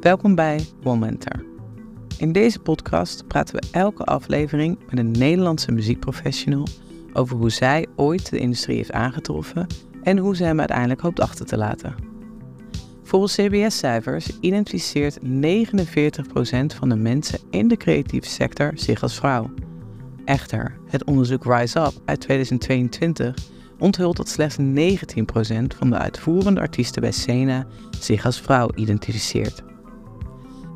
Welkom bij One In deze podcast praten we elke aflevering met een Nederlandse muziekprofessional over hoe zij ooit de industrie heeft aangetroffen en hoe ze hem uiteindelijk hoopt achter te laten. Volgens CBS-cijfers identificeert 49% van de mensen in de creatieve sector zich als vrouw. Echter, het onderzoek Rise Up uit 2022 onthult dat slechts 19% van de uitvoerende artiesten bij Sena zich als vrouw identificeert.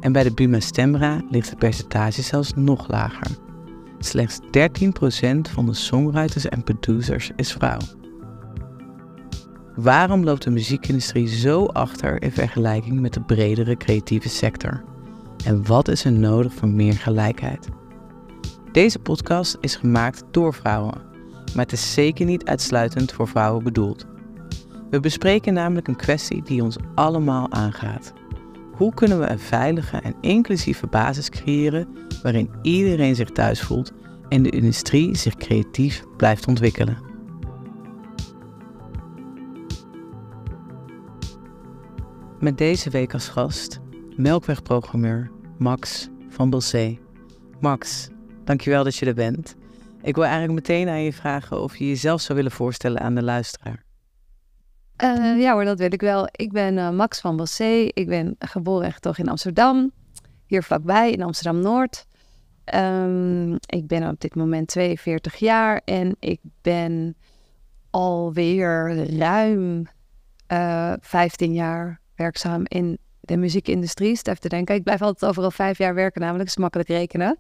En bij de Buma Stemra ligt het percentage zelfs nog lager. Slechts 13% van de songwriters en producers is vrouw. Waarom loopt de muziekindustrie zo achter in vergelijking met de bredere creatieve sector? En wat is er nodig voor meer gelijkheid? Deze podcast is gemaakt door vrouwen, maar het is zeker niet uitsluitend voor vrouwen bedoeld. We bespreken namelijk een kwestie die ons allemaal aangaat. Hoe kunnen we een veilige en inclusieve basis creëren waarin iedereen zich thuis voelt en de industrie zich creatief blijft ontwikkelen? Met deze week als gast melkwegprogrammeur Max van Belzee. Max, dankjewel dat je er bent. Ik wil eigenlijk meteen aan je vragen of je jezelf zou willen voorstellen aan de luisteraar. Eh, mhm. ja hoor, dat weet ik wel. Ik ben eh, Max van Bossé. Ik ben geboren en getogen in Amsterdam. Hier vlakbij in Amsterdam-Noord. Ehm, ik ben op dit moment 42 jaar en ik ben alweer ruim 15 eh, jaar werkzaam in de muziekindustrie. Stef te denken, ik blijf altijd overal vijf jaar werken namelijk, is makkelijk rekenen.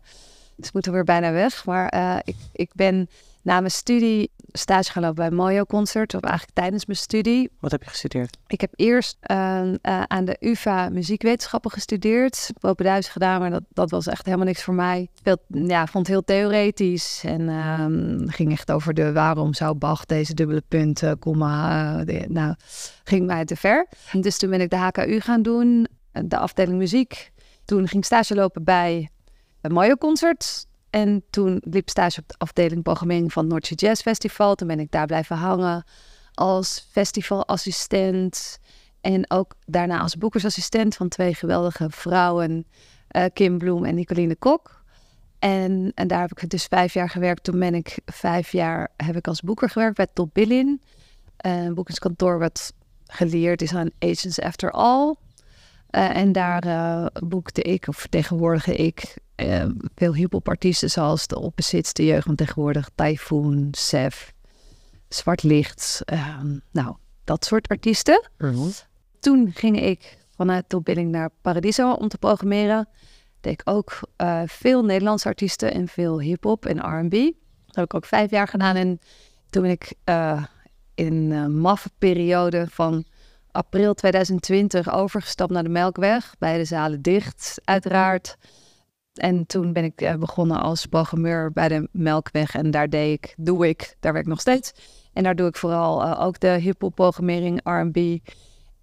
Dus moeten we weer bijna weg. Maar ik, ik ben na mijn studie stage gelopen bij Mojo Concert, of eigenlijk tijdens mijn studie. Wat heb je gestudeerd? Ik heb eerst ehm, eh, aan de UvA muziekwetenschappen gestudeerd. Propenduis gedaan, maar dat, dat was echt helemaal niks voor mij. Veel, ja, vond het heel theoretisch en ehm, ging echt over de waarom zou Bach deze dubbele punten, komma, eh, de, nou, ging mij te ver. Dus toen ben ik de HKU gaan doen, de afdeling muziek. Toen ging ik stage lopen bij een Mojo Concert en toen liep stage op de afdeling programmering van het Noordse Jazz Festival. Toen ben ik daar blijven hangen als festivalassistent. En ook daarna als boekersassistent van twee geweldige vrouwen, eh, Kim Bloem en Nicoline Kok. En, en daar heb ik dus vijf jaar gewerkt. Toen ben ik vijf jaar heb ik als boeker gewerkt bij Top Billin. Eh, een boekingskantoor wat geleerd is aan Agents After All. Eh, en daar boekte ik, of vertegenwoordigde ik uh, veel hiphopartiesten zoals de Opposit, de jeugd van tegenwoordig, Typhoon, Sef, Zwart Licht. Ehm, nou, dat soort artiesten. Uh-huh. Toen ging ik vanuit Topbilling naar Paradiso om te programmeren. Deed ik ook eh, veel Nederlandse artiesten en veel hip-hop en RB. Dat heb ik ook vijf jaar gedaan. En toen ben ik eh, in een eh, maffe periode van april 2020 overgestapt naar de Melkweg. Beide zalen dicht, uiteraard. En toen ben ik eh, begonnen als programmeur bij de Melkweg. En daar deed ik, doe ik, daar werk ik nog steeds. En daar doe ik vooral eh, ook de hip programmering, RB.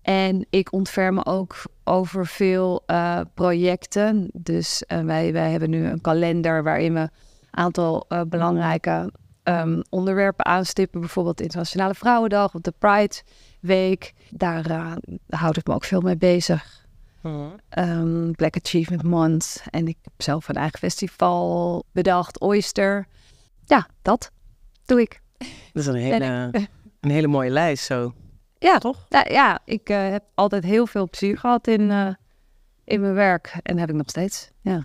En ik ontferm me ook over veel eh, projecten. Dus wij, wij hebben nu een kalender waarin we een aantal belangrijke ehm, onderwerpen aanstippen. Bijvoorbeeld Internationale Vrouwendag of de Pride Week. Daar houd ik me ook veel mee bezig. Mhm. Ehm, Black Achievement Month. En ik heb zelf een eigen festival bedacht, Oyster. Ja, dat doe ik. Dat is een hele, een hele mooie lijst zo. Ja, toch? ja, ik eh, heb altijd heel veel plezier gehad in, eh, in mijn werk. En heb ik nog steeds, ja.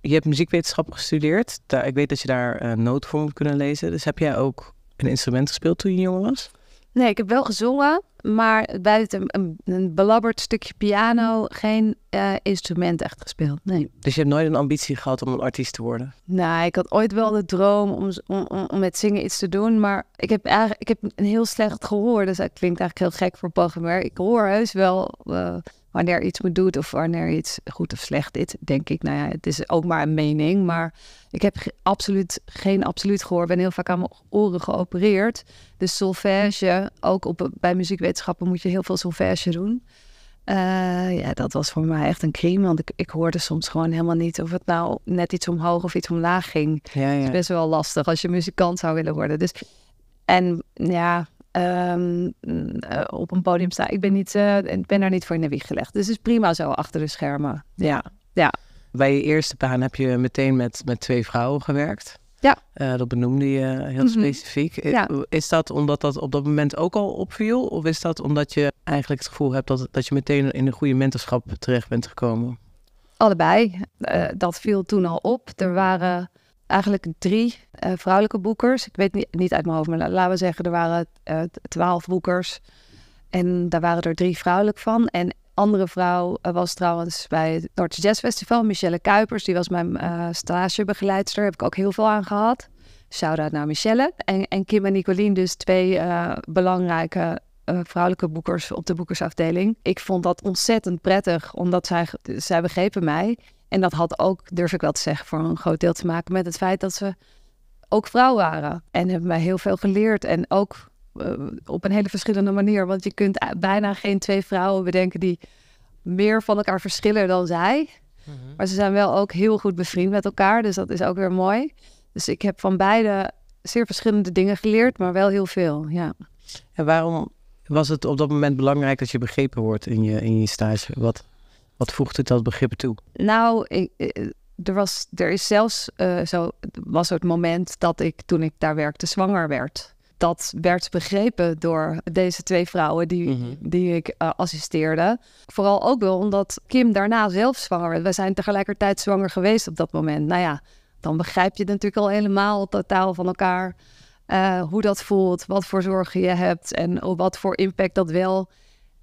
Je hebt muziekwetenschap gestudeerd. ik weet dat je daar uh, moet kunnen lezen. Dus heb jij ook een instrument gespeeld toen je jong was? Nee, ik heb wel gezongen, maar buiten een, een belabberd stukje piano, hm. geen eh, instrument echt gespeeld. Nee. Dus je hebt nooit een ambitie gehad om een artiest te worden? Nou, ik had ooit wel de droom om, om, om met zingen iets te doen, maar ik heb, eigenlijk, ik heb een heel slecht gehoor. Dus dat klinkt eigenlijk heel gek voor Bagger. Ik hoor heus wel. Eh, wanneer iets moet doet of wanneer iets goed of slecht is, denk ik, nou ja, het is ook maar een mening. Maar ik heb absoluut geen absoluut gehoor. ben heel vaak aan mijn oren geopereerd. Dus solfège, ook op, bij muziekwetenschappen moet je heel veel solfège doen. Eh, ja, dat was voor mij echt een crime, want ik, hoorde soms gewoon helemaal niet of het nou net iets omhoog of iets omlaag ging. Het is best wel lastig als je muzikant zou willen worden. Dus en ja, Ehm, eh, op een podium sta. Ik ben, niet, eh, ben daar niet voor in de wieg gelegd. Dus het is prima zo achter de schermen. Ja. ja. Bij je eerste baan heb je meteen met, met twee vrouwen gewerkt. Ja. Eh, dat benoemde je heel mhm. specifiek. Is dat omdat dat op dat moment ook al opviel? Of is dat omdat je eigenlijk het gevoel hebt dat, dat je meteen in een goede mentorschap terecht bent gekomen? Allebei. dat viel toen al op. Er waren eigenlijk drie eh, vrouwelijke boekers. Ik weet niet, niet uit mijn hoofd, maar laten we zeggen, er waren eh, twaalf boekers. En daar waren er drie vrouwelijk van. En andere vrouw eh, was trouwens bij het Noordse Jazz Festival, Michelle Kuipers. Die was mijn stagebegeleidster. Daar heb ik ook heel veel aan gehad. Shout-out naar Michelle. En, en Kim en Nicoline, dus twee belangrijke vrouwelijke boekers op de boekersafdeling. Ik vond dat ontzettend prettig, omdat zij, zij begrepen mij. En dat had ook, durf ik wel te zeggen, voor een groot deel te maken met het feit dat ze ook vrouw waren. En hebben mij heel veel geleerd. En ook eh, op een hele verschillende manier. Want je kunt bijna geen twee vrouwen bedenken die meer van elkaar verschillen dan zij. Mhm. Maar ze zijn wel ook heel goed bevriend met elkaar. Dus dat is ook weer mooi. Dus ik heb van beide zeer verschillende dingen geleerd, maar wel heel veel. Ja. En waarom was het op dat moment belangrijk dat je begrepen wordt in je, in je stage? Wat? Wat voegt het dat begrip toe? Nou, ik, eh, er, was, er is zelfs eh, zo, was het moment dat ik toen ik daar werkte zwanger werd. Dat werd begrepen door deze twee vrouwen die, mhm. die ik uh, assisteerde. Vooral ook wel omdat Kim daarna zelf zwanger werd. We zijn tegelijkertijd zwanger geweest op dat moment. Nou ja, dan begrijp je natuurlijk al helemaal totaal van elkaar. hoe dat voelt, wat voor zorgen je hebt en oh, wat voor impact dat wel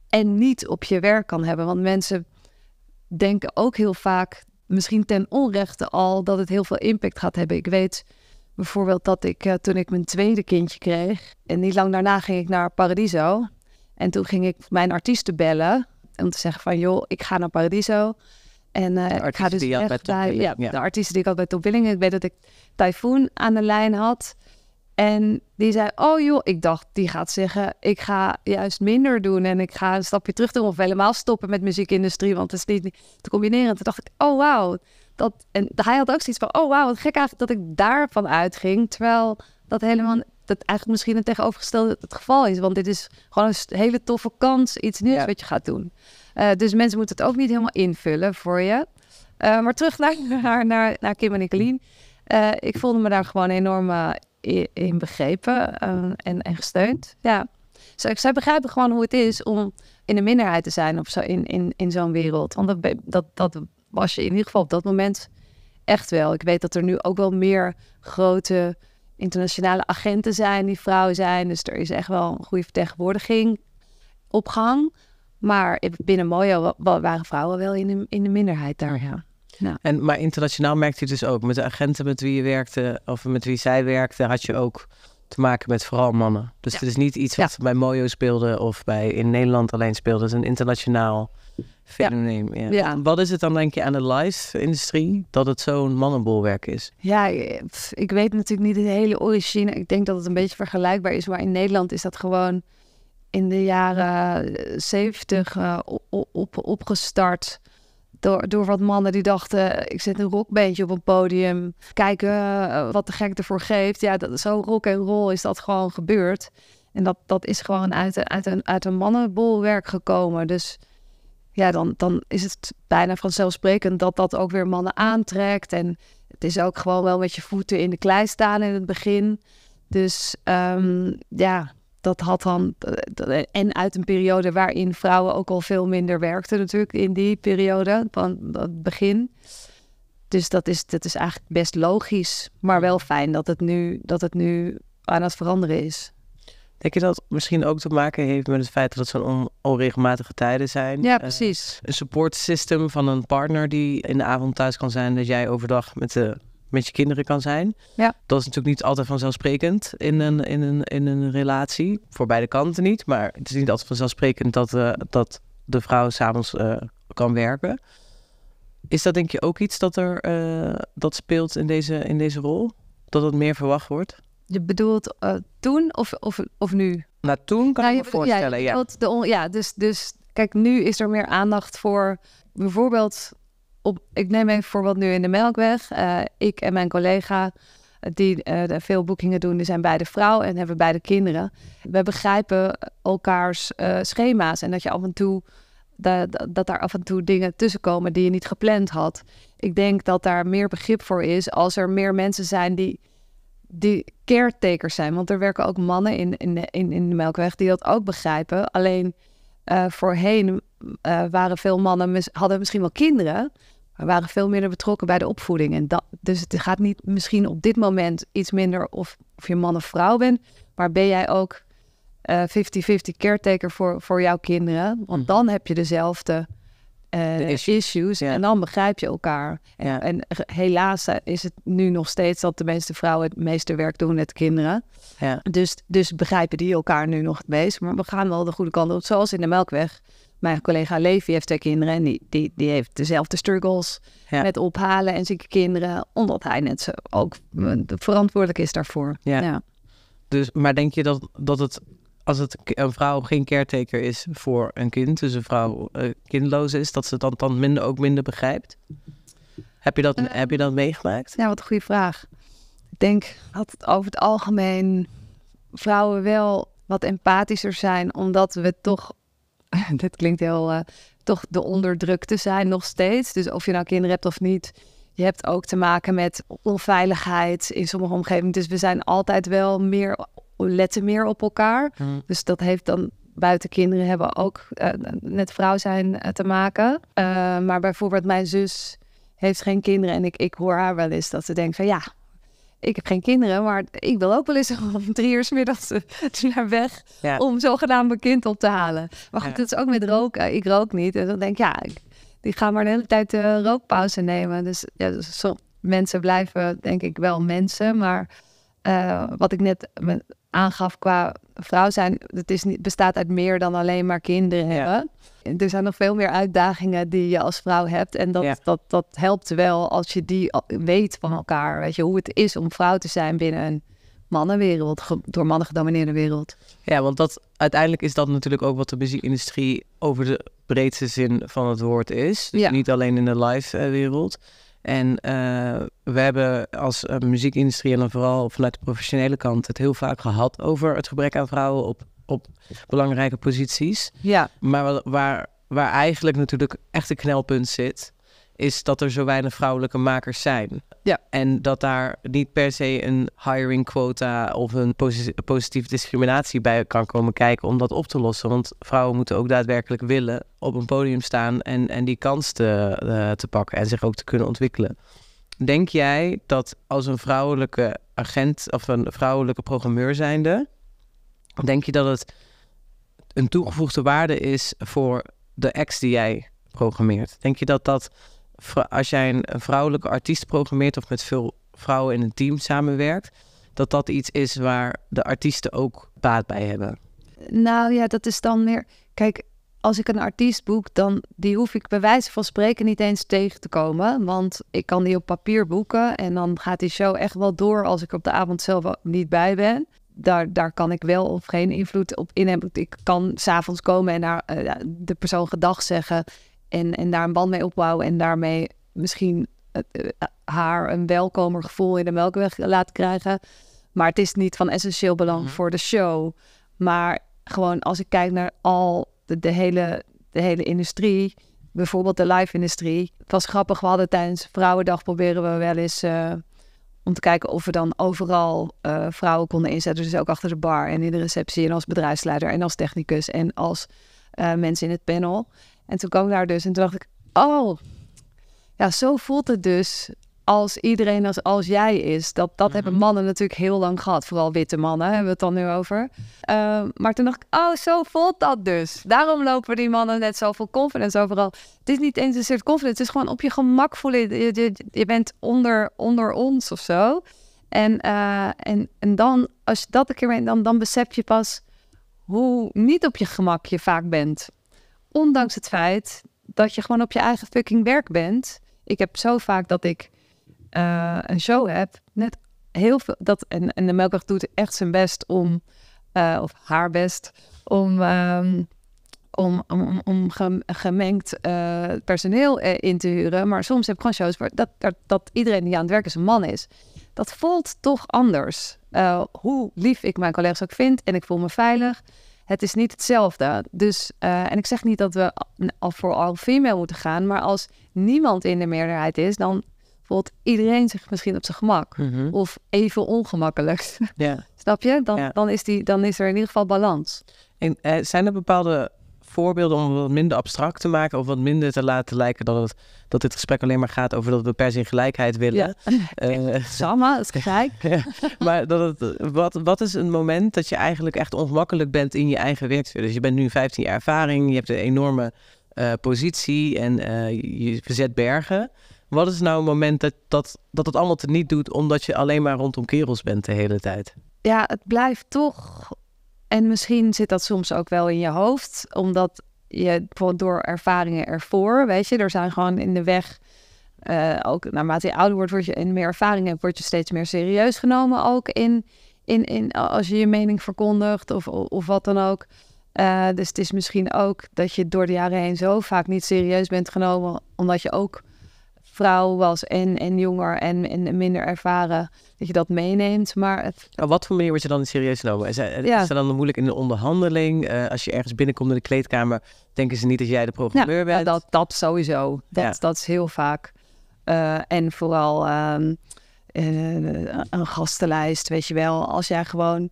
en niet op je werk kan hebben. Want mensen denken ook heel vaak, misschien ten onrechte al, dat het heel veel impact gaat hebben. Ik weet bijvoorbeeld dat ik eh, toen ik mijn tweede kindje kreeg, en niet lang daarna ging ik naar Paradiso. En toen ging ik mijn artiesten bellen om te zeggen van joh, ik ga naar Paradiso. En uh, ik ga dus echt bij ja, de artiesten die ik had bij Top Willing. Ik weet dat ik Typhoon aan de lijn had. En die zei, oh joh, ik dacht, die gaat zeggen, ik ga juist minder doen en ik ga een stapje terug doen of helemaal stoppen met muziekindustrie, want het is niet te combineren. Toen dacht ik, oh wauw. Dat, en hij had ook zoiets van, oh wauw, wat gek eigenlijk dat ik daarvan uitging, terwijl dat helemaal, dat eigenlijk misschien een tegenovergestelde het geval is, want dit is gewoon een hele toffe kans, iets nieuws wat je gaat doen. Eh, dus mensen moeten het ook niet helemaal invullen voor je. Eh, maar terug naar, naar, naar, Kim en Nicolien. Uh, ik voelde me daar gewoon enorm in begrepen eh, en, en gesteund. Ja. Zij, zij begrijpen gewoon hoe het is om in de minderheid te zijn of zo, in, in, in zo'n wereld. Want dat, dat, dat was je in ieder geval op dat moment echt wel. Ik weet dat er nu ook wel meer grote internationale agenten zijn die vrouwen zijn. Dus er is echt wel een goede vertegenwoordiging op gang. Maar binnen Mojo waren vrouwen wel in de, in de minderheid daar, ja. Ja. En, maar internationaal merkte je dus ook, met de agenten met wie je werkte of met wie zij werkte, had je ook te maken met vooral mannen. Dus het is niet iets wat bij Mojo speelde of bij in Nederland alleen speelde. Het is een internationaal fenomeen. Ja. Wat is het dan denk je aan de live-industrie dat het zo'n mannenbolwerk is? Ja, ik weet natuurlijk niet de hele origine. Ik denk dat het een beetje vergelijkbaar is, maar in Nederland is dat gewoon in de jaren eh, zeventig eh, op, opgestart. Door, door wat mannen die dachten, ik zet een rockbandje op een podium. Kijken eh, wat de gek ervoor geeft. Ja, dat, zo rock en roll is dat gewoon gebeurd. En dat, dat is gewoon uit, uit, een, uit een mannenbolwerk gekomen. Dus ja, dan, dan is het bijna vanzelfsprekend dat dat ook weer mannen aantrekt. En het is ook gewoon wel met je voeten in de klei staan in het begin. Dus ehm, ja, dat had dan. En uit een periode waarin vrouwen ook al veel minder werkten, natuurlijk, in die periode, van het begin. Dus dat is, dat is eigenlijk best logisch, maar wel fijn dat het, nu, dat het nu aan het veranderen is. Denk je dat misschien ook te maken heeft met het feit dat het zo'n onregelmatige tijden zijn? Ja, eh, precies. een support system van een partner die in de avond thuis kan zijn, dat jij overdag met de met je kinderen kan zijn. Ja. Dat is natuurlijk niet altijd vanzelfsprekend in een, in een, in een relatie. Voor beide kanten niet. Maar het is niet altijd vanzelfsprekend dat, eh, dat de vrouw s'avonds uh, kan werken. Is dat denk je ook iets dat er eh, dat speelt in deze, in deze rol? Dat het meer verwacht wordt? Je bedoelt toen of, of, of nu? Nou, toen kan nou, je ik me voorstellen, ja. De ja dus, dus kijk, nu is er meer aandacht voor bijvoorbeeld op, ik neem even voorbeeld nu in de Melkweg. Eh, ik en mijn collega eh, die eh, veel boekingen doen, die zijn beide vrouw en hebben beide kinderen. We begrijpen elkaars schema's en dat je af en toe dat, daar af en toe dingen tussenkomen die je niet gepland had. Ik denk dat daar meer begrip voor is als er meer mensen zijn die, die caretakers zijn. Want er werken ook mannen in, in, in, in de Melkweg die dat ook begrijpen. Alleen voorheen eh, waren veel mannen, hadden misschien wel kinderen, maar waren veel minder betrokken bij de opvoeding. En dat, dus het gaat niet misschien op dit moment iets minder of, of je man of vrouw bent, maar ben jij ook 50-50 eh, caretaker voor, voor jouw kinderen? Want mhm. dan heb je dezelfde eh, issues, en dan begrijp je elkaar. En, en, helaas is het nu nog steeds dat de meeste vrouwen het meeste werk doen met kinderen. Dus, dus begrijpen die elkaar nu nog het meest. Maar we gaan wel de goede kant op, zoals in de Melkweg. Mijn collega Levi heeft twee kinderen en die, die, die heeft dezelfde struggles met ophalen en zieke kinderen, omdat hij net zo ook eh, verantwoordelijk is daarvoor. Ja. Dus, maar denk je dat, dat het, als het een vrouw geen caretaker is voor een kind, dus een vrouw eh, kindloos is, dat ze dan, dan minder, ook minder begrijpt? Heb je dat, uh, heb je dat meegemaakt? Ja, wat een goede vraag. Ik denk dat over het algemeen vrouwen wel wat empathischer zijn, omdat we toch dat klinkt heel eh, toch de onderdrukte zijn nog steeds. Dus of je nou kinderen hebt of niet. Je hebt ook te maken met onveiligheid in sommige omgevingen. Dus we zijn altijd wel meer, letten meer op elkaar. Dus dat heeft dan buiten kinderen hebben ook eh, net vrouw zijn eh, te maken. maar bijvoorbeeld mijn zus heeft geen kinderen en ik, ik hoor haar wel eens dat ze denkt van ja, ik heb geen kinderen, maar ik wil ook wel eens om drie uur s middags eh, naar weg om zogenaamd mijn kind op te halen. Maar goed, ja. dat is ook met roken. Ik rook niet. En dan denk ik, ja, die gaan maar de hele tijd de rookpauze nemen. Dus, ja, dus mensen blijven denk ik wel mensen, maar... Eh, wat ik net aangaf qua vrouw zijn, het is niet, bestaat uit meer dan alleen maar kinderen hebben. Er zijn nog veel meer uitdagingen die je als vrouw hebt. En dat, dat, dat helpt wel als je die weet van elkaar. Weet je, hoe het is om vrouw te zijn binnen een mannenwereld, door mannen gedomineerde wereld. Ja, want dat, uiteindelijk is dat natuurlijk ook wat de muziekindustrie over de breedste zin van het woord is. Dus ja. niet alleen in de live eh, wereld. En eh, we hebben als eh, muziekindustrie en dan vooral vanuit de professionele kant het heel vaak gehad over het gebrek aan vrouwen op, op belangrijke posities. Ja. Maar waar, waar eigenlijk natuurlijk echt een knelpunt zit, is dat er zo weinig vrouwelijke makers zijn. Ja. En dat daar niet per se een hiring quota of een positieve discriminatie bij kan komen kijken om dat op te lossen. Want vrouwen moeten ook daadwerkelijk willen op een podium staan en, en die kans te, eh, te pakken en zich ook te kunnen ontwikkelen. Denk jij dat als een vrouwelijke agent of een vrouwelijke programmeur zijnde, denk je dat het een toegevoegde waarde is voor de ex die jij programmeert? Denk je dat dat als jij een, vrouwelijke artiest programmeert of met veel vrouwen in een team samenwerkt, dat dat iets is waar de artiesten ook baat bij hebben? Nou ja, dat is dan meer. Kijk, als ik een artiest boek, dan die hoef ik bij wijze van spreken niet eens tegen te komen. Want ik kan die op papier boeken en dan gaat die show echt wel door als ik op de avond zelf niet bij ben. Daar, daar kan ik wel of geen invloed op in hebben. Ik kan s'avonds komen en naar eh, de persoon gedag zeggen. En, en daar een band mee opbouwen en daarmee misschien eh, haar een welkomer gevoel in de melkweg laten krijgen. Maar het is niet van essentieel belang mhm. voor de show. Maar gewoon als ik kijk naar al de, de hele, de hele industrie, bijvoorbeeld de live-industrie. Het was grappig, we hadden tijdens Vrouwendag proberen we wel eens eh, om te kijken of we dan overal eh, vrouwen konden inzetten. Dus ook achter de bar en in de receptie en als bedrijfsleider en als technicus en als mensen in het panel. En toen kwam ik daar dus en toen dacht ik, oh, ja, zo voelt het dus als iedereen als, als jij is. Dat, dat hebben mhm. mannen natuurlijk heel lang gehad. Vooral witte mannen hebben we het dan nu over. Ehm, maar toen dacht ik, oh, zo voelt dat dus. Daarom lopen die mannen net zoveel confidence overal. Het is niet eens een soort confidence. Het is gewoon op je gemak voelen. Je, je, je bent onder, onder ons of zo. En, eh, en, en dan, als je dat een keer bent, dan, dan besef je pas hoe niet op je gemak je vaak bent. Ondanks het feit dat je gewoon op je eigen fucking werk bent. Ik heb zo vaak dat ik eh, een show heb. Net heel veel. Dat, en, en de Melkweg doet echt zijn best om. Eh, of haar best. Om. Ehm, om, om, om gemengd eh, personeel in te huren. Maar soms heb ik gewoon shows waar dat, dat, iedereen die aan het werk is een man is. Dat voelt toch anders. hoe lief ik mijn collega's ook vind en ik voel me veilig het is niet hetzelfde. Dus, eh, en ik zeg niet dat we al voor al female moeten gaan, maar als niemand in de meerderheid is, dan voelt iedereen zich misschien op zijn gemak. Mhm. Of even ongemakkelijk. Snap je? Dan, dan, is die, dan is er in ieder geval balans. En eh, zijn er bepaalde voorbeelden om het wat minder abstract te maken of wat minder te laten lijken dat, het, dat dit gesprek alleen maar gaat over dat we per se gelijkheid willen. Ja. Eh, Samen, dat is gelijk. maar dat het, wat, wat is een moment dat je eigenlijk echt ongemakkelijk bent in je eigen werksfeer? Dus je bent nu 15 jaar ervaring, je hebt een enorme eh, positie en eh, je verzet bergen. Wat is nou een moment dat, dat, dat het allemaal niet doet omdat je alleen maar rondom kerels bent de hele tijd? Ja, het blijft toch en misschien zit dat soms ook wel in je hoofd, omdat je door ervaringen ervoor, weet je, er zijn gewoon in de weg. Eh, ook naarmate je ouder wordt, word je en meer ervaring hebt, word je steeds meer serieus genomen. Ook in, in, in als je je mening verkondigt of, of wat dan ook. Eh, dus het is misschien ook dat je door de jaren heen zo vaak niet serieus bent genomen, omdat je ook vrouw was en, en jonger en, en minder ervaren, dat je dat meeneemt. Maar het... wat voor manier word je dan serieus genomen? Is, eh, is dan moeilijk in de onderhandeling? Eh, als je ergens binnenkomt in de kleedkamer, denken ze niet dat jij de programmeur bent? Ja, dat, dat sowieso. Dat, dat is heel vaak. Eh, en vooral ehm, een gastenlijst, weet je wel. Als jij gewoon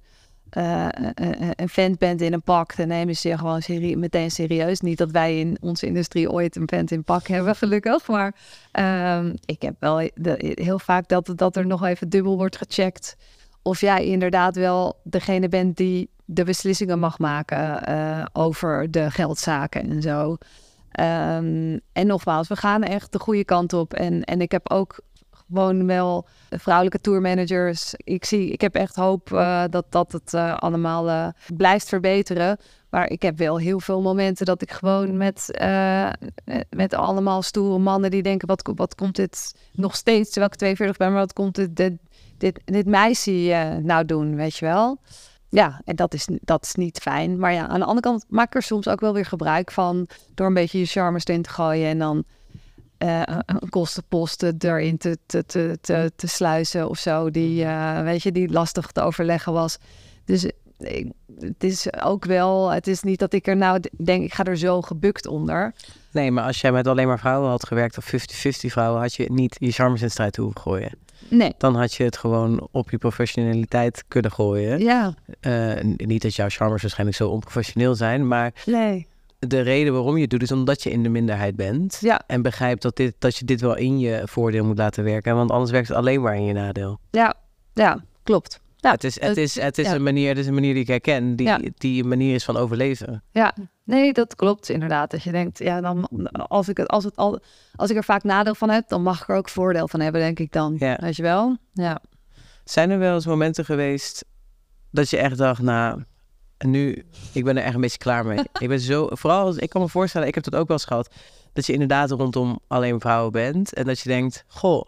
eh, eh, een vent bent in een pak, dan nemen ze je gewoon serie, meteen serieus. Niet dat wij in onze industrie ooit een vent in pak hebben, gelukkig. Maar ehm, ik heb wel heel vaak dat, dat er nog even dubbel wordt gecheckt. Of jij inderdaad wel degene bent die de beslissingen mag maken eh, over de geldzaken en zo. Ehm, en nogmaals, we gaan echt de goede kant op. En, en ik heb ook gewoon wel vrouwelijke tourmanagers. Ik, zie, ik heb echt hoop eh, dat, dat het eh, allemaal eh, blijft verbeteren. Maar ik heb wel heel veel momenten dat ik gewoon met, met allemaal stoere mannen die denken: wat, wat komt dit nog steeds, terwijl ik 42 ben, maar wat komt dit, dit, dit, meisje nou doen, weet je wel? Ja, en dat is, dat is niet fijn. Maar ja, aan de andere kant maak ik er soms ook wel weer gebruik van. Door een beetje je charme in te gooien. En dan uh, eh, kostenposten erin te, te, te, te, te sluizen of zo, die, mm. eh, weet je, die lastig te overleggen was. Dus eh, ik, het is ook wel, het is niet dat ik er nou denk, ik ga er zo gebukt onder. Nee, maar als jij met alleen maar vrouwen had gewerkt, of 50-50 vrouwen, had je niet je charmers in strijd hoeven gooien. Nee. Dan had je het gewoon op je professionaliteit kunnen gooien. Ja. niet dat jouw charmers waarschijnlijk zo onprofessioneel zijn, maar nee de reden waarom je het doet, is omdat je in de minderheid bent. Ja. En begrijpt dat, dit, dat je dit wel in je voordeel moet laten werken. Want anders werkt het alleen maar in je nadeel. Ja, ja klopt. het is, het is, het is, een manier, het is een manier die ik herken, die, die een manier is van overleven. Ja, nee, dat klopt inderdaad. Dat je denkt, ja, dan, als, ik het, als, het al, als ik er vaak nadeel van heb, dan mag ik er ook voordeel van hebben, denk ik dan. Ja. je wel? Ja. Zijn er wel eens momenten geweest dat je echt dacht, nou, en nu, ik ben er echt een beetje klaar mee. Ik ben zo, vooral, als, ik kan me voorstellen, ik heb dat ook wel eens gehad, dat je inderdaad rondom alleen vrouwen bent en dat je denkt, goh,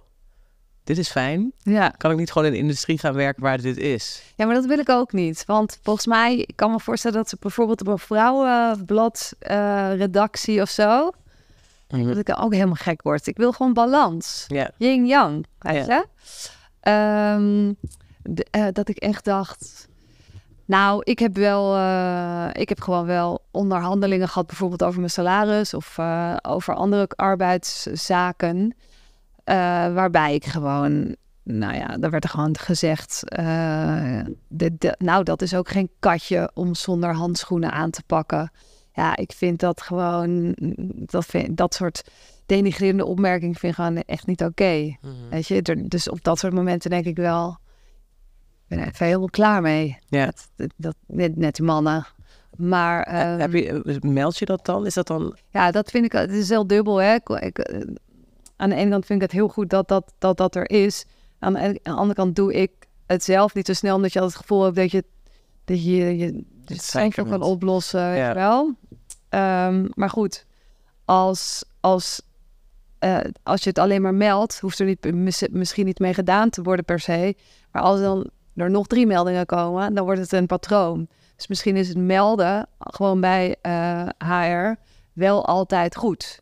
dit is fijn. Ja. Kan ik niet gewoon in de industrie gaan werken waar dit is? Ja, maar dat wil ik ook niet. Want volgens mij, ik kan me voorstellen dat ze bijvoorbeeld op een vrouwenbladredactie eh, uh, of zo, mhm. dat ik ook helemaal gek word. Ik wil gewoon balans. Yeah. Yin-yang, weet ehm, eh, dat ik echt dacht, nou, ik heb wel, eh, ik heb gewoon wel onderhandelingen gehad, bijvoorbeeld over mijn salaris of eh, over andere arbeidszaken. Eh, waarbij ik gewoon, nou ja, daar werd er gewoon gezegd: Nou, dat is ook geen katje om zonder handschoenen aan te pakken. Ja, ik vind dat gewoon, dat, vind, dat soort denigrerende opmerkingen vind ik gewoon echt niet oké. Mhm. Weet je, dus op dat soort momenten denk ik wel ben er helemaal klaar mee. Ja. Dat, dat, net, net, die mannen. Maar, Heb ehm, je, eh, meld je dat dan? Is dat dan? Ja, dat vind ik. Het is heel dubbel. Hè? Ik, eh, aan de ene kant vind ik het heel goed dat dat, dat, dat er is. Aan de, andere kant doe ik het zelf niet zo snel, omdat je altijd het gevoel hebt dat je, dat je, je het ook kan oplossen. Ja. wel. Ehm, maar goed, als, als, eh, als je het alleen maar meldt, hoeft er niet, misschien niet mee gedaan te worden per se. Maar als dan er nog drie meldingen komen, dan wordt het een patroon. Dus misschien is het melden gewoon bij uh, eh, HR wel altijd goed.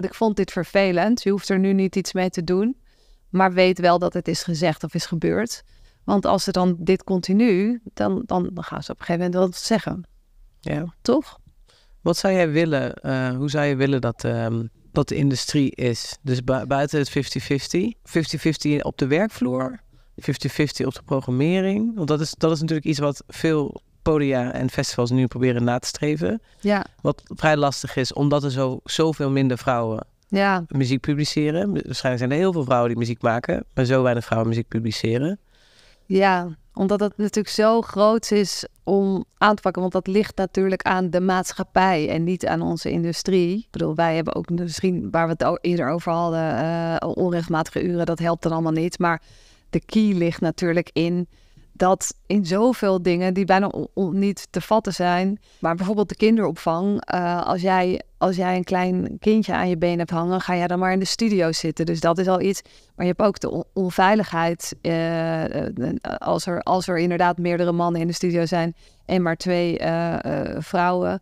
Ik vond dit vervelend. Je hoeft er nu niet iets mee te doen. Maar weet wel dat het is gezegd of is gebeurd. Want als ze dan dit continu, dan, dan, dan gaan ze op een gegeven moment wat zeggen. Ja. Toch? Wat zou jij willen? Eh, hoe zou je willen dat, ehm, dat de industrie is? Dus buiten het 50-50? 50-50 op de werkvloer? 50-50 op de programmering. Want dat is, dat is natuurlijk iets wat veel podia en festivals nu proberen na te streven. Ja. Wat vrij lastig is, omdat er zo, zoveel minder vrouwen ja. muziek publiceren. Waarschijnlijk zijn er heel veel vrouwen die muziek maken, maar zo weinig vrouwen muziek publiceren. Ja, omdat het natuurlijk zo groot is om aan te pakken. Want dat ligt natuurlijk aan de maatschappij en niet aan onze industrie. Ik bedoel, wij hebben ook misschien, waar we het eerder over hadden, eh, onrechtmatige uren. Dat helpt dan allemaal niet. Maar de key ligt natuurlijk in dat in zoveel dingen die bijna niet te vatten zijn. Maar bijvoorbeeld de kinderopvang. Eh, als, jij, als jij een klein kindje aan je been hebt hangen, ga jij dan maar in de studio zitten. Dus dat is al iets. Maar je hebt ook de onveiligheid. Eh, eh, als, er, als er inderdaad meerdere mannen in de studio zijn en maar twee uh, vrouwen.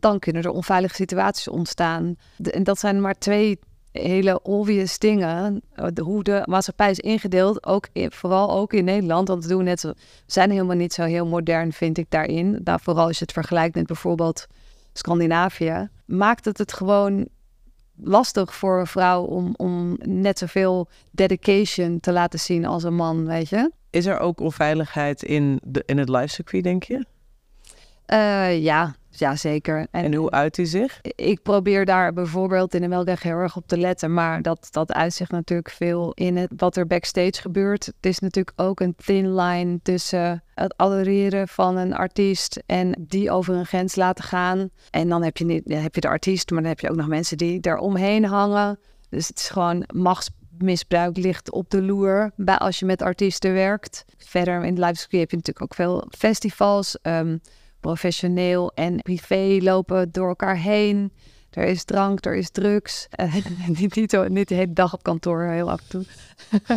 Dan kunnen er onveilige situaties ontstaan. en dat zijn maar twee hele obvious dingen. Hoe de maatschappij is ingedeeld, ook in, vooral ook in Nederland. Want we, doen net, zijn helemaal niet zo heel modern, vind ik daarin. Nou, vooral als je het vergelijkt met bijvoorbeeld Scandinavië. Maakt het het gewoon lastig voor een vrouw om, om net zoveel dedication te laten zien als een man, weet je? Is er ook onveiligheid in, de, in het live circuit, denk je? Eh, ja, Jazeker. En, en hoe uit u zich? Ik probeer daar bijvoorbeeld in de Melkweg heel erg op te letten. Maar dat, dat uitzicht natuurlijk veel in het, wat er backstage gebeurt. Het is natuurlijk ook een thin line tussen het adoreren van een artiest en die over een grens laten gaan. En dan heb je, niet, heb je de artiest, maar dan heb je ook nog mensen die omheen hangen. Dus het is gewoon machtsmisbruik ligt op de loer bij als je met artiesten werkt. Verder in de live heb je natuurlijk ook veel festivals. Ehm, professioneel en privé lopen door elkaar heen. Er is drank, er is drugs. Eh, niet, niet, de hele dag op kantoor, heel af en toe.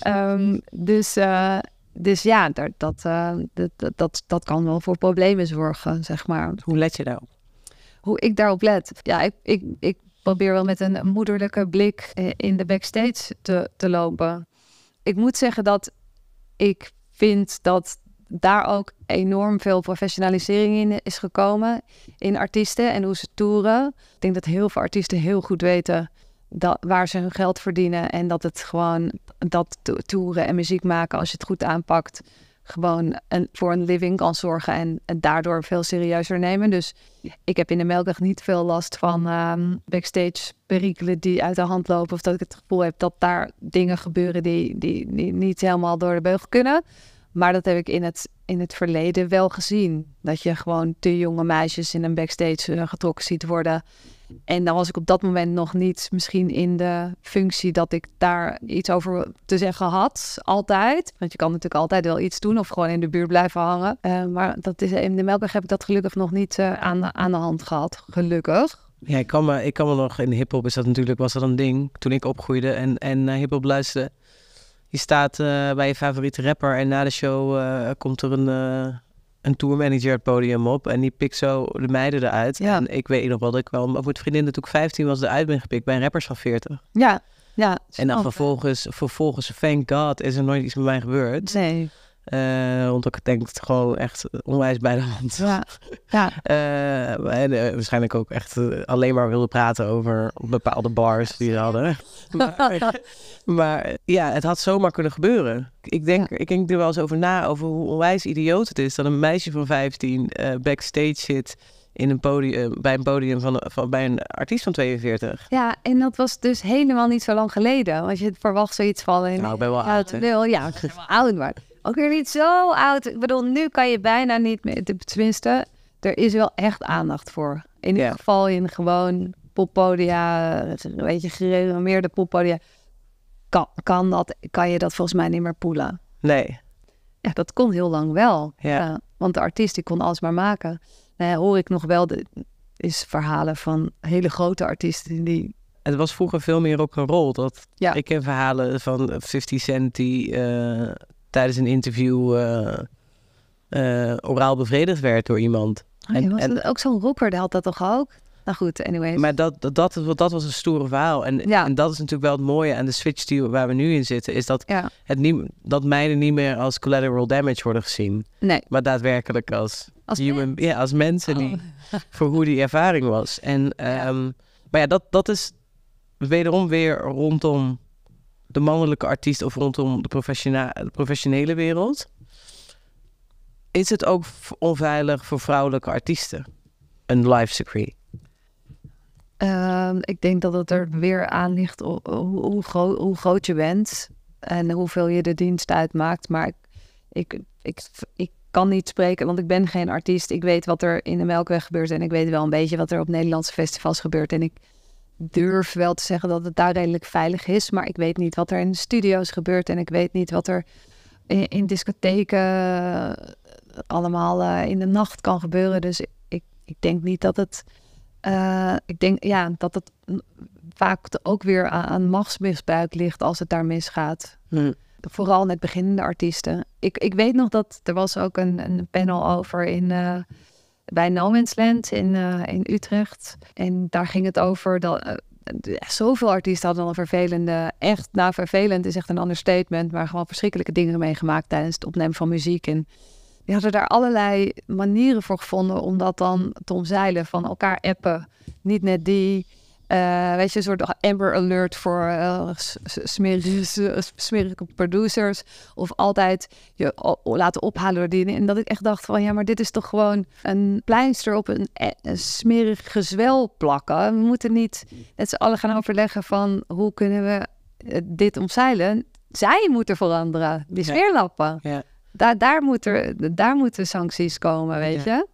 Ehm, dus, eh, dus ja, dat, eh, dat, dat, dat, dat kan wel voor problemen zorgen, zeg maar. Hoe let je daarop? Hoe ik daarop let? Ja, ik, ik, ik probeer wel met een moederlijke blik in de backstage te, te lopen. Ik moet zeggen dat ik vind dat daar ook enorm veel professionalisering in is gekomen. In artiesten en hoe ze toeren. Ik denk dat heel veel artiesten heel goed weten dat, waar ze hun geld verdienen. En dat het gewoon dat toeren en muziek maken, als je het goed aanpakt, gewoon een, voor een living kan zorgen. En, daardoor veel serieuzer nemen. Dus ik heb in de Melkweg niet veel last van ehm, backstage perikelen die uit de hand lopen. Of dat ik het gevoel heb dat daar dingen gebeuren die, die, die niet helemaal door de beugel kunnen. Maar dat heb ik in het, in het verleden wel gezien. Dat je gewoon te jonge meisjes in een backstage eh, getrokken ziet worden. En dan was ik op dat moment nog niet misschien in de functie dat ik daar iets over te zeggen had. Altijd. Want je kan natuurlijk altijd wel iets doen of gewoon in de buurt blijven hangen. Eh, maar dat is, in de Melkweg heb ik dat gelukkig nog niet eh, aan, aan de hand gehad. Gelukkig. Ja, ik kan me, ik kan me nog in hip-hop is dat natuurlijk was dat een ding toen ik opgroeide en, en naar hip-hop luisterde. Je staat eh, bij je favoriete rapper en na de show eh, komt er een, uh, een tourmanager het podium op. En die pikt zo de meiden eruit. Ja. En ik weet nog wel dat ik wel ook met vriendin toen ik 15 was eruit ben gepikt bij rappers van 40. Ja, ja. En dan vervolgens, vervolgens, thank god, is er nooit iets met mij gebeurd. Nee. Uh, want ik denk het gewoon echt onwijs bij de hand. Ja. ja. Eh, en eh, waarschijnlijk ook echt alleen maar wilde praten over bepaalde bars die ze hadden. maar, maar, ja, het had zomaar kunnen gebeuren. Ik denk, ik denk er wel eens over na, over hoe onwijs idioot het is dat een meisje van 15 backstage zit in een podium, bij een podium van, van, bij een artiest van 42. Ja, en dat was dus helemaal niet zo lang geleden. Als je verwacht zoiets van... nou, ik ben wel oud. Wil, ja, oud maar ook weer niet zo oud. Ik bedoel, nu kan je bijna niet meer. Tenminste, er is wel echt aandacht voor. In ieder geval in gewoon poppodia, een beetje gerenommeerde poppodia. Kan, kan, dat, kan je dat volgens mij niet meer poelen? Nee. Ja, dat kon heel lang wel. Ja. Eh, want de artiest die kon alles maar maken. Nou hoor ik nog wel de, is verhalen van hele grote artiesten die het was vroeger veel meer rol Dat ja. Ik ken verhalen van 50 Cent die eh, tijdens een interview eh, eh, oraal bevredigd werd door iemand. Oh, ook zo'n roeper had dat toch ook? Nou goed, anyways. Maar dat, dat, dat, was een stoere verhaal. En, en dat is natuurlijk wel het mooie aan de switch die, waar we nu in zitten. Is dat, het niet, dat meiden niet meer als collateral damage worden gezien. Nee. Maar daadwerkelijk als, als ja, als mensen die, oh. voor hoe die ervaring was. En, ehm, Maar ja, dat, dat is wederom weer rondom de mannelijke artiest of rondom de, professionele wereld. Is het ook onveilig voor vrouwelijke artiesten? Een live secret? Ehm, ik denk dat het er weer aan ligt hoe, hoe, groot, hoe, groot je bent en hoeveel je de dienst uitmaakt. Maar ik, ik, ik, ik, kan niet spreken, want ik ben geen artiest. Ik weet wat er in de Melkweg gebeurt en ik weet wel een beetje wat er op Nederlandse festivals gebeurt. En ik, durf wel te zeggen dat het daar redelijk veilig is, maar ik weet niet wat er in de studio's gebeurt en ik weet niet wat er in, discotheken eh, allemaal eh, in de nacht kan gebeuren. Dus ik, ik denk niet dat het. Eh, ik denk ja, dat het vaak ook weer aan, machtsmisbruik ligt als het daar misgaat. Hmm. Vooral met beginnende artiesten. Ik, ik weet nog dat er was ook een, een panel over in bij No Man's Land in, eh, in Utrecht. En daar ging het over dat. Eh, zoveel artiesten hadden al een vervelende, echt nou vervelend is echt een ander statement, maar gewoon verschrikkelijke dingen meegemaakt tijdens het opnemen van muziek. En die hadden daar allerlei manieren voor gevonden om dat dan te omzeilen. Van elkaar appen, niet net die, eh, weet je, een soort Amber Alert voor eh, smerige, smerige producers. Of altijd je laten ophalen door En dat ik echt dacht van, ja, maar dit is toch gewoon een pleister op een, eh, smerig gezwel plakken. We moeten niet met z'n allen gaan overleggen van, hoe kunnen we dit omzeilen? Zij moeten veranderen, die smeerlappen. Ja. Daar, daar, moet er, daar moeten sancties komen, weet je.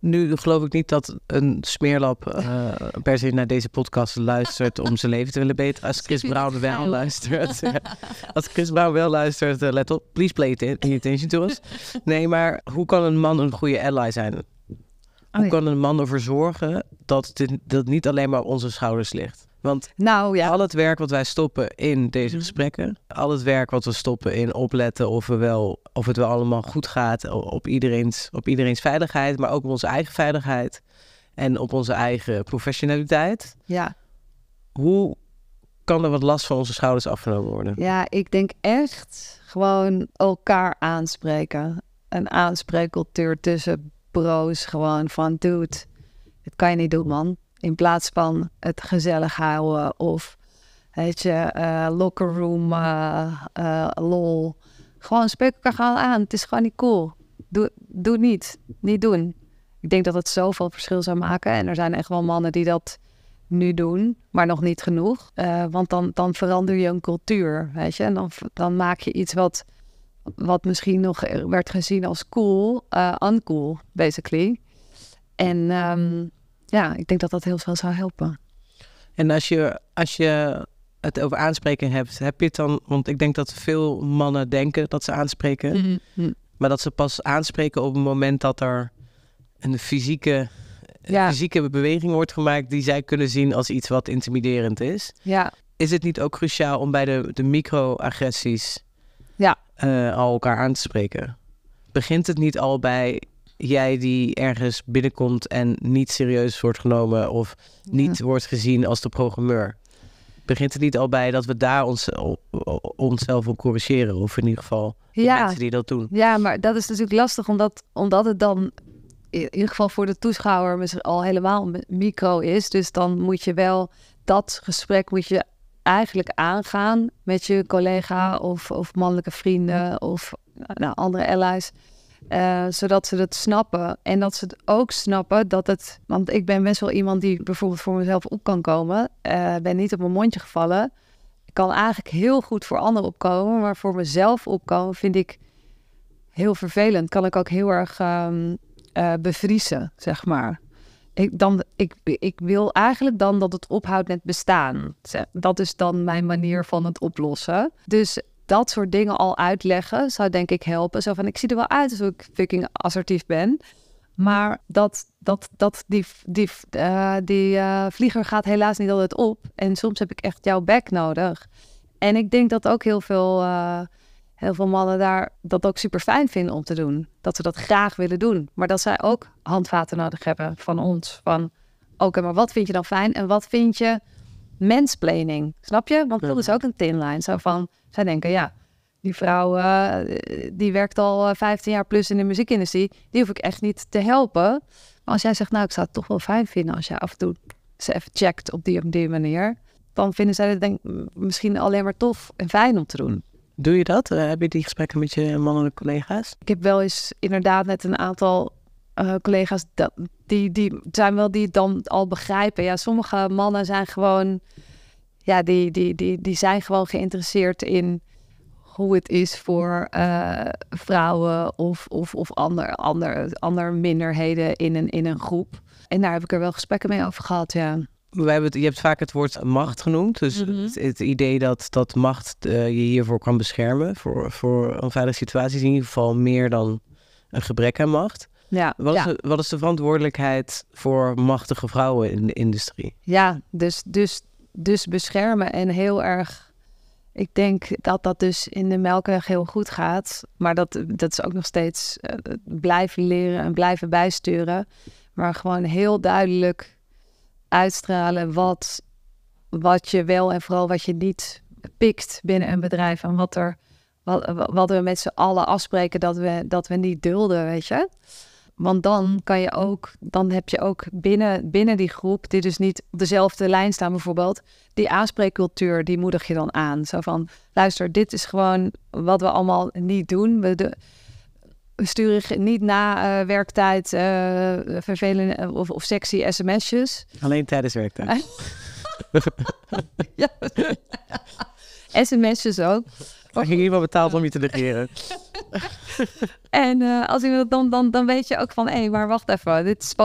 Nu geloof ik niet dat een smeerlap eh, per se naar deze podcast luistert om zijn leven te willen beteren. Als Chris Brown wel luistert. als Chris Brown wel luistert, eh, let op. Please play it in attention to us. Nee, maar hoe kan een man een goede ally zijn? Oh hoe kan een man ervoor zorgen dat dit, dat niet alleen maar op onze schouders ligt? Want nou, ja. al het werk wat wij stoppen in deze mhm. gesprekken, al het werk wat we stoppen in opletten of, we wel, of het wel allemaal goed gaat op iedereen's, op iedereen's veiligheid, maar ook op onze eigen veiligheid en op onze eigen professionaliteit. Ja. Hoe kan er wat last van onze schouders afgenomen worden? Ja, ik denk echt gewoon elkaar aanspreken. Een aanspreekcultuur tussen broers gewoon van, dude, dit kan je niet doen, man. In plaats van het gezellig houden of weet je, eh, locker room, eh, eh, lol. Gewoon spreek elkaar gewoon aan. Het is gewoon niet cool. Doe, doe niet. Niet doen. Ik denk dat het zoveel verschil zou maken. En er zijn echt wel mannen die dat nu doen, maar nog niet genoeg. want dan, dan verander je een cultuur, weet je. En dan, dan maak je iets wat, wat misschien nog werd gezien als cool, uncool, basically. En... Ehm, ja, ik denk dat dat heel veel zou helpen. En als je, als je het over aanspreken hebt, heb je het dan, want ik denk dat veel mannen denken dat ze aanspreken, mhm, mhm. maar dat ze pas aanspreken op het moment dat er een fysieke, fysieke beweging wordt gemaakt die zij kunnen zien als iets wat intimiderend is. Ja. Is het niet ook cruciaal om bij de, de microagressies ja. Eh, al elkaar aan te spreken? Begint het niet al bij jij die ergens binnenkomt en niet serieus wordt genomen of niet wordt gezien als de programmeur? Begint het niet al bij dat we daar ons, onszelf op corrigeren? Of in ieder geval ja. mensen die dat doen. Ja, maar dat is natuurlijk lastig omdat, omdat het dan in ieder geval voor de toeschouwer al helemaal micro is. Dus dan moet je wel dat gesprek moet je eigenlijk aangaan met je collega of, of mannelijke vrienden of nou, nou andere allies. Eh, zodat ze dat snappen. En dat ze het ook snappen dat het. Want ik ben best wel iemand die bijvoorbeeld voor mezelf op kan komen. Eh, ben niet op mijn mondje gevallen. Ik kan eigenlijk heel goed voor anderen opkomen. Maar voor mezelf opkomen vind ik heel vervelend. Kan ik ook heel erg ehm, eh, bevriezen, zeg maar. Ik, dan, ik, ik wil eigenlijk dan dat het ophoudt met bestaan. Dat is dan mijn manier van het oplossen. Dus dat soort dingen al uitleggen zou denk ik helpen. Zo van, ik zie er wel uit alsof ik fucking assertief ben. Maar dat, dat, dat die, die, eh, die eh, vlieger gaat helaas niet altijd op. En soms heb ik echt jouw back nodig. En ik denk dat ook heel veel, eh, heel veel mannen daar dat ook super fijn vinden om te doen. Dat ze dat graag willen doen. Maar dat zij ook handvaten nodig hebben van ons. Van oké, maar wat vind je dan fijn en wat vind je mansplaining. Snap je? Want dat is ook een line. Zo van, zij denken, ja, die vrouw eh, die werkt al 15 eh, jaar plus in de muziekindustrie, die hoef ik echt niet te helpen. Maar als jij zegt, nou, ik zou het toch wel fijn vinden als jij af en toe ze even checkt op die, op die manier, dan vinden zij het denk, misschien alleen maar tof en fijn om te doen. Doe je dat? Eh, heb je die gesprekken met je mannelijke collega's? Ik heb wel eens inderdaad net een aantal eh, collega's, dat, die, die zijn wel die het dan al begrijpen. Ja, sommige mannen zijn gewoon, ja, die, die, die, die zijn gewoon geïnteresseerd in hoe het is voor eh, vrouwen of, of, of andere ander, minderheden in een, in een groep. En daar heb ik er wel gesprekken mee over gehad, ja. We hebben je hebt vaak het woord macht genoemd. Dus mhm. het, idee dat, dat macht eh, je hiervoor kan beschermen. Voor, voor een veilige in ieder geval meer dan een gebrek aan macht. Ja, wat, Is de, wat is de verantwoordelijkheid voor machtige vrouwen in de industrie? Ja, dus, dus, dus beschermen en heel erg ik denk dat dat dus in de melkweg heel goed gaat. Maar dat, dat is ook nog steeds eh, blijven leren en blijven bijsturen. Maar gewoon heel duidelijk uitstralen wat, wat je wel en vooral wat je niet pikt binnen een bedrijf. En wat, er, wat, wat we met z'n allen afspreken dat we, dat we niet dulden, weet je. Want dan kan je ook, dan heb je ook binnen, binnen die groep, dit dus niet op dezelfde lijn staan bijvoorbeeld, die aanspreekcultuur, die moedig je dan aan. Zo van, luister, dit is gewoon wat we allemaal niet doen. We, de, sturen niet na eh, werktijd eh, vervelende of, of sexy sms'jes. Alleen tijdens werktijd. ja. sms'jes ook. Ik ging iemand betaald om je te negeren. en uh, als iemand dan, dan, dan weet je ook van, hé, hey, maar wacht even. Dit,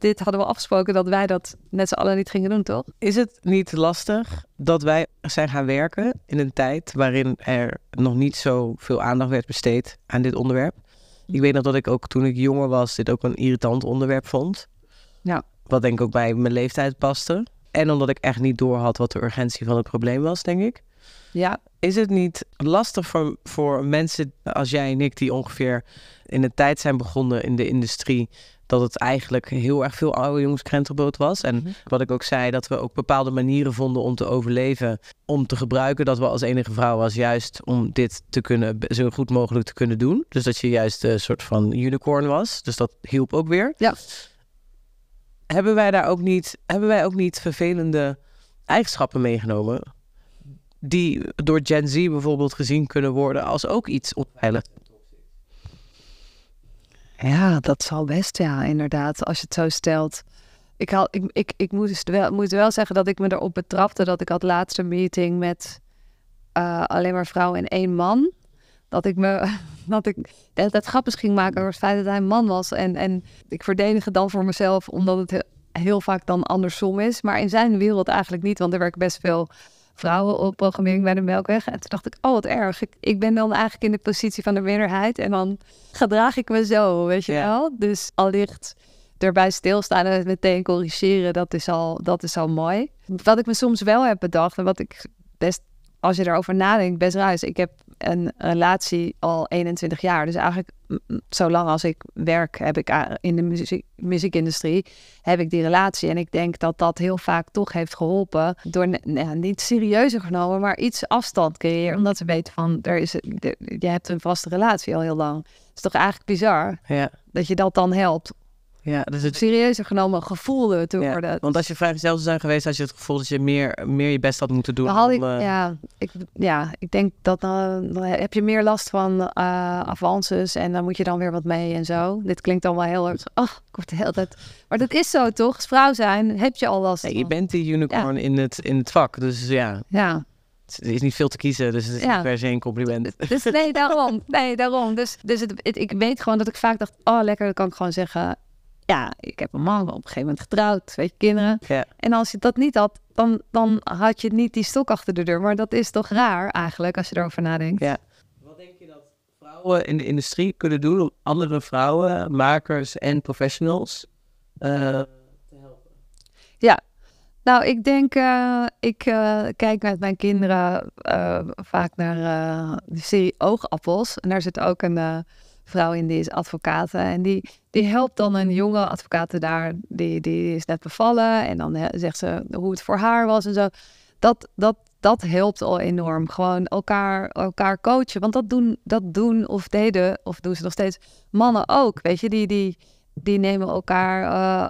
dit hadden we afgesproken dat wij dat net z'n allen niet gingen doen, toch? Is het niet lastig dat wij zijn gaan werken in een tijd waarin er nog niet zoveel aandacht werd besteed aan dit onderwerp? Ik weet nog dat ik ook toen ik jonger was, dit ook een irritant onderwerp vond. Ja. Wat denk ik ook bij mijn leeftijd paste. En omdat ik echt niet doorhad wat de urgentie van het probleem was, denk ik. Ja. Is het niet lastig voor, voor mensen als jij en ik, die ongeveer in de tijd zijn begonnen in de industrie, dat het eigenlijk heel erg veel oude jongens krentenbrood was. En mhm. wat ik ook zei, dat we ook bepaalde manieren vonden om te overleven. Om te gebruiken dat we als enige vrouw was, juist om dit te kunnen, zo goed mogelijk te kunnen doen. Dus dat je juist een soort van unicorn was. Dus dat hielp ook weer. Ja. Hebben wij daar ook niet, hebben wij ook niet vervelende eigenschappen meegenomen? die door Gen Z bijvoorbeeld gezien kunnen worden als ook iets toxisch. Ja, dat zal best, ja, inderdaad, als je het zo stelt. Ik, haal, ik, ik, ik moet, wel, moet wel zeggen dat ik me erop betrapte dat ik had laatste meeting met eh, alleen maar vrouw en één man. Dat ik me dat ik dat, grappig ging maken over het feit dat hij een man was. En, en ik verdedigde dan voor mezelf, omdat het heel vaak dan andersom is. Maar in zijn wereld eigenlijk niet, want er werken best veel vrouwen op programmering bij de Melkweg. En toen dacht ik, oh wat erg. Ik, ik ben dan eigenlijk in de positie van de minderheid en dan gedraag ik me zo, weet je wel. Dus allicht erbij stilstaan en meteen corrigeren, dat is, al, dat is al mooi. Wat ik me soms wel heb bedacht en wat ik best, als je daarover nadenkt, best raar is. Ik heb een relatie al 21 jaar. Dus eigenlijk zolang als ik werk heb ik in de muziekindustrie, heb ik die relatie. En ik denk dat dat heel vaak toch heeft geholpen door nou niet serieuzer genomen, maar iets afstand creëren. Mhm. Omdat ze weten van, er is, je hebt een vaste relatie al heel lang. Het is toch eigenlijk bizar ja. dat je dat dan helpt ja, dus het... Serieuzer genomen gevoelde toen ja, dat Want als je vrijgezel zou zijn geweest, had je het gevoel dat je meer, meer je best had moeten doen. Had ik, eh, ja, ik, ja, ik denk dat dan, heb je meer last van eh, avances en dan moet je dan weer wat mee en zo. Dit klinkt allemaal heel erg, ach, oh, ik word de hele tijd... Maar dat is zo toch? Als vrouw zijn heb je al last ja, Je bent die unicorn in, het, in het vak, dus ja. Ja, er is niet veel te kiezen, dus het is ja. per se een compliment. Dus nee, daarom. Nee, daarom. Dus, dus het, ik weet gewoon dat ik vaak dacht, oh lekker, dat kan ik gewoon zeggen ja, ik heb een man op een gegeven moment getrouwd, twee kinderen. Ja. En als je dat niet had, dan, dan had je niet die stok achter de deur. Maar dat is toch raar eigenlijk, als je erover nadenkt. Ja. Wat denk je dat vrouwen in de industrie kunnen doen om andere vrouwen, makers en professionals eh, te helpen? Ja, nou, ik denk, eh, ik eh, kijk met mijn kinderen vaak naar de serie Oogappels. En daar zit ook een vrouw in die advocaten advocaat. En die, die helpt dan een jonge advocaat daar, die, die is net bevallen. En dan zegt ze hoe het voor haar was en zo. Dat, dat, dat helpt al enorm. Gewoon elkaar, elkaar coachen. Want dat doen, dat doen of deden, of doen ze nog steeds, mannen ook. Weet je, die, die, die nemen elkaar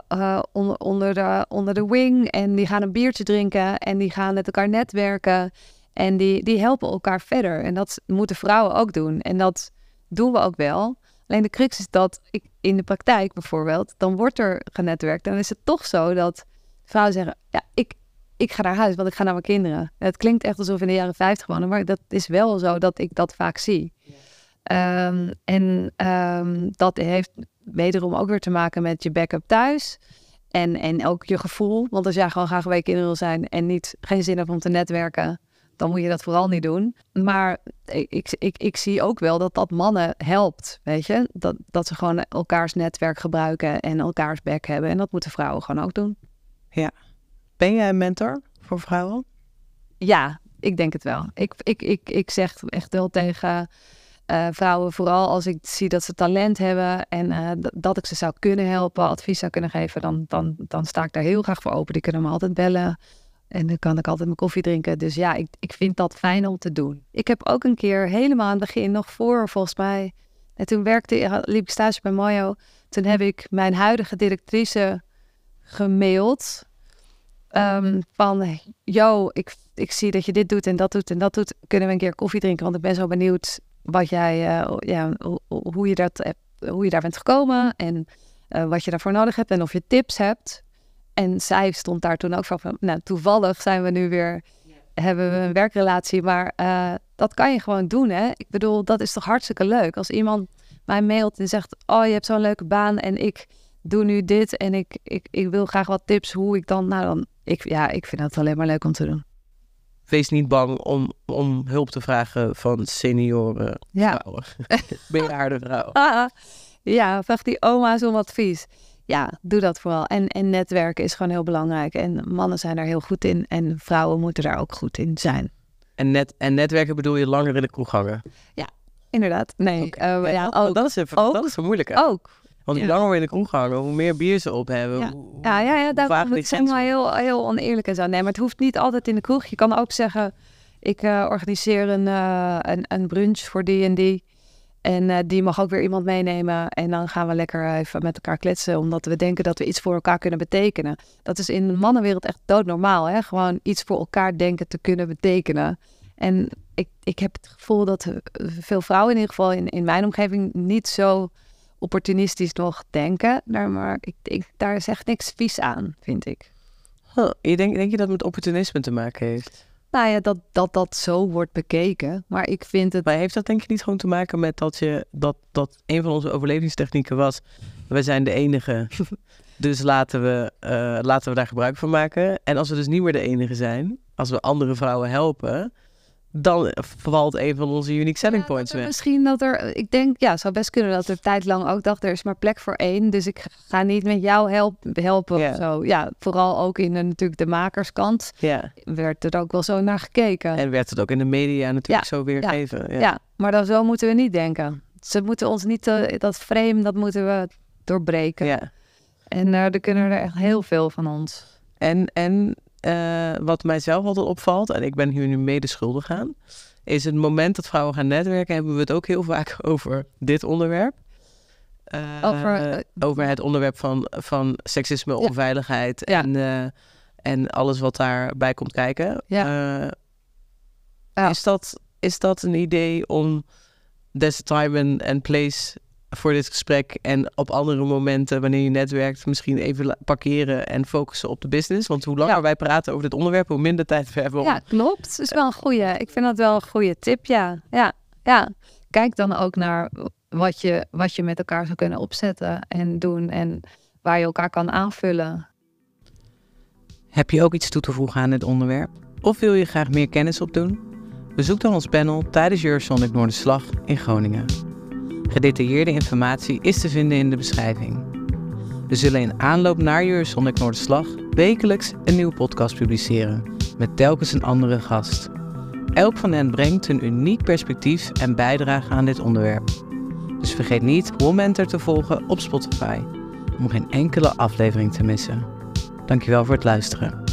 eh, eh, onder, onder, de, onder de wing. En die gaan een biertje drinken. En die gaan met elkaar netwerken. En die, die helpen elkaar verder. En dat moeten vrouwen ook doen. En dat, doen we ook wel. Alleen de crux is dat ik, in de praktijk bijvoorbeeld, dan wordt er genetwerkt. En dan is het toch zo dat vrouwen zeggen, ja, ik, ik ga naar huis, want ik ga naar mijn kinderen. Het klinkt echt alsof in de jaren 50 wonen, maar dat is wel zo dat ik dat vaak zie. Ehm, en ehm, dat heeft wederom ook weer te maken met je backup thuis. En, en ook je gevoel. Want als jij gewoon graag bij kinderen wil zijn en niet, geen zin hebt om te netwerken, dan moet je dat vooral niet doen. Maar ik, ik, ik, zie ook wel dat dat mannen helpt, weet je. Dat, dat ze gewoon elkaars netwerk gebruiken en elkaars bek hebben. En dat moeten vrouwen gewoon ook doen. Ja. Ben jij een mentor voor vrouwen? Ja, ik denk het wel. Ik, ik, ik, ik zeg echt wel tegen... Eh, vrouwen, vooral als ik zie dat ze talent hebben en eh, dat ik ze zou kunnen helpen, advies zou kunnen geven, dan, dan, dan sta ik daar heel graag voor open. Die kunnen me altijd bellen. En dan kan ik altijd mijn koffie drinken. Dus ja, ik, ik vind dat fijn om te doen. Ik heb ook een keer helemaal aan het begin, nog voor volgens mij. En toen werkte, eh, liep ik stage bij Mayo. Toen heb ik mijn huidige directrice gemaild. Ehm, van, yo, ik, ik zie dat je dit doet en dat doet en dat doet. Kunnen we een keer koffie drinken? Want ik ben zo benieuwd wat jij, eh, ja, hoe, hoe, je dat, hoe je daar bent gekomen. En eh, wat je daarvoor nodig hebt en of je tips hebt. En zij stond daar toen ook van, nou toevallig zijn we nu weer, hebben we een werkrelatie, maar eh, dat kan je gewoon doen hè. Ik bedoel, dat is toch hartstikke leuk. Als iemand mij mailt en zegt, oh je hebt zo'n leuke baan en ik doe nu dit en ik, ik, ik wil graag wat tips hoe ik dan, nou dan, ik, ja, ik vind dat alleen maar leuk om te doen. Wees niet bang om, om hulp te vragen van senioren ja. vrouwen. ben je vrouw? ja, vraag die oma's om advies ja, doe dat vooral. En, en netwerken is gewoon heel belangrijk. En mannen zijn daar heel goed in. En vrouwen moeten daar ook goed in zijn. En, net, en netwerken bedoel je langer in de kroeg hangen? Ja, inderdaad. Nee, eh, ja, ook, dat, is een, ook, dat Ook. Want hoe langer we in de kroeg hangen, hoe meer bier ze op hebben. Ja, hoe, ja, ja, ja daar moet ik zeg heel, heel oneerlijk en zo. Nee, maar het hoeft niet altijd in de kroeg. Je kan ook zeggen, ik eh, organiseer een, eh, een, een brunch voor die en die. En eh, die mag ook weer iemand meenemen. En dan gaan we lekker even met elkaar kletsen. Omdat we denken dat we iets voor elkaar kunnen betekenen. Dat is in de mannenwereld echt doodnormaal. Hè? Gewoon iets voor elkaar denken te kunnen betekenen. En ik, ik heb het gevoel dat veel vrouwen in ieder geval in, in mijn omgeving niet zo opportunistisch nog denken. Maar ik, ik, daar is echt niks vies aan, vind ik. Huh. Je denk, denk je dat het met opportunisme te maken heeft? Nou ja, dat, dat dat zo wordt bekeken. Maar ik vind het. Maar heeft dat denk je niet gewoon te maken met dat je dat, dat een van onze overlevingstechnieken was. We zijn de enige. dus laten we, eh, laten we daar gebruik van maken. En als we dus niet meer de enige zijn, als we andere vrouwen helpen, dan valt een van onze unique selling points weg. Misschien dat er, ik denk, ja, zou best kunnen dat er tijdlang ook dacht, er is maar plek voor één, dus ik ga niet met jou helpen, helpen of zo. Ja, vooral ook in de, natuurlijk de makerskant yeah. werd er ook wel zo naar gekeken. En werd het ook in de media natuurlijk zo weergegeven. Ja, ja. maar dan zo moeten we niet denken. Ze moeten ons niet, eh, dat frame, dat moeten we doorbreken. En uh, er kunnen er echt heel veel van ons. En, en uh, wat mijzelf altijd opvalt, en ik ben hier nu mede schuldig aan, is het moment dat vrouwen gaan netwerken, hebben we het ook heel vaak over dit onderwerp. Eh, eh, over, het onderwerp van, van seksisme, onveiligheid En, en alles wat daarbij komt kijken. Ja. Is, dat, is dat een idee om des time and, and place voor dit gesprek. En op andere momenten, wanneer je netwerkt, misschien even parkeren en focussen op de business. Want hoe langer wij praten over dit onderwerp, hoe minder tijd we hebben. Om... Ja, klopt. Dat is wel een goede. Ik vind dat wel een goede tip. Ja, ja, ja. Kijk dan ook naar wat je, wat je met elkaar zou kunnen opzetten en doen. En waar je elkaar kan aanvullen. Heb je ook iets toe te voegen aan dit onderwerp? Of wil je graag meer kennis opdoen? Bezoek dan ons panel tijdens Eurosonic slag in Groningen. Gedetailleerde informatie is te vinden in de beschrijving. We zullen in aanloop naar Jurassonic slag wekelijks een nieuwe podcast publiceren, met telkens een andere gast. Elk van hen brengt een uniek perspectief en bijdrage aan dit onderwerp. Dus vergeet niet Womenter te volgen op Spotify, om geen enkele aflevering te missen. Dankjewel voor het luisteren.